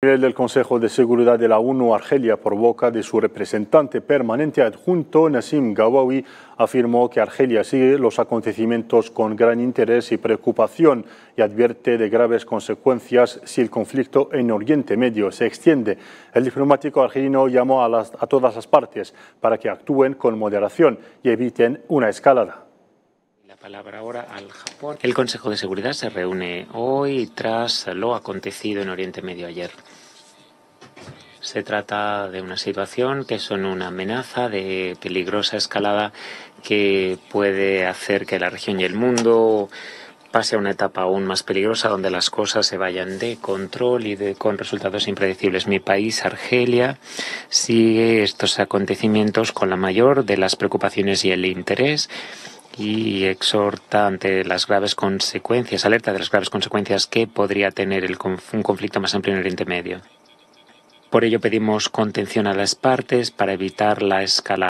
El del Consejo de Seguridad de la ONU, Argelia, por boca de su representante permanente adjunto, Nassim Gawawi, afirmó que Argelia sigue los acontecimientos con gran interés y preocupación y advierte de graves consecuencias si el conflicto en Oriente Medio se extiende. El diplomático argelino llamó a todas las partes para que actúen con moderación y eviten una escalada palabra ahora al Japón. El Consejo de Seguridad se reúne hoy tras lo acontecido en Oriente Medio ayer. Se trata de una situación que son una amenaza de peligrosa escalada que puede hacer que la región y el mundo pase a una etapa aún más peligrosa donde las cosas se vayan de control y con resultados impredecibles. Mi país, Argelia, sigue estos acontecimientos con la mayor de las preocupaciones y el interés y exhorta ante las graves consecuencias, alerta de las graves consecuencias que podría tener el un conflicto más amplio en Oriente Medio. Por ello pedimos contención a las partes para evitar la escalada.